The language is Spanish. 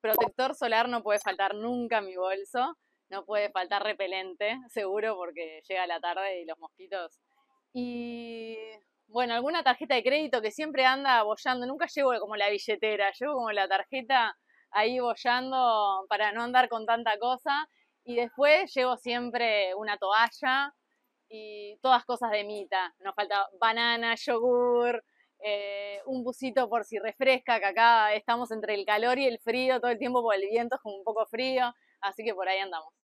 Protector solar no puede faltar nunca en mi bolso, no puede faltar repelente, seguro, porque llega la tarde y los mosquitos. Y bueno, alguna tarjeta de crédito que siempre anda bollando, nunca llevo como la billetera, llevo como la tarjeta ahí bollando para no andar con tanta cosa. Y después llevo siempre una toalla y todas cosas de mitad. Nos falta banana, yogur, eh, un busito por si refresca, que acá estamos entre el calor y el frío todo el tiempo, por el viento es como un poco frío, así que por ahí andamos.